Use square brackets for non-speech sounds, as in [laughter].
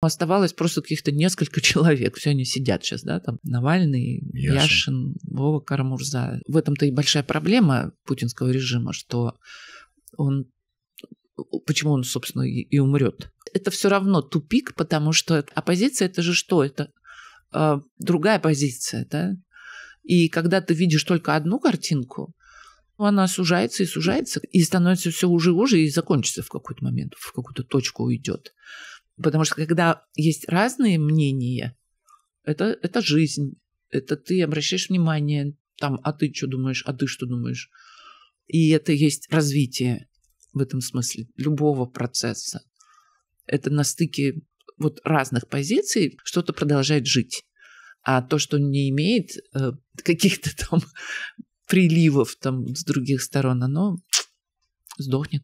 Оставалось просто каких-то несколько [laughs] человек. Все они сидят сейчас, да, там Навальный, Яшин, Яшин Вова Карамурза. В этом-то и большая проблема путинского режима, что он почему он, собственно, и умрет. Это все равно тупик, потому что оппозиция это же что? Это э, другая позиция, да? И когда ты видишь только одну картинку, ну, она сужается и сужается, и становится все уже и уже, и закончится в какой-то момент, в какую-то точку уйдет. Потому что когда есть разные мнения, это, это жизнь, это ты обращаешь внимание, там, а ты что думаешь, а ты что думаешь. И это есть развитие в этом смысле любого процесса. Это на стыке вот разных позиций что-то продолжает жить. А то, что не имеет э, [laughs] каких-то там приливов там с других сторон, оно сдохнет.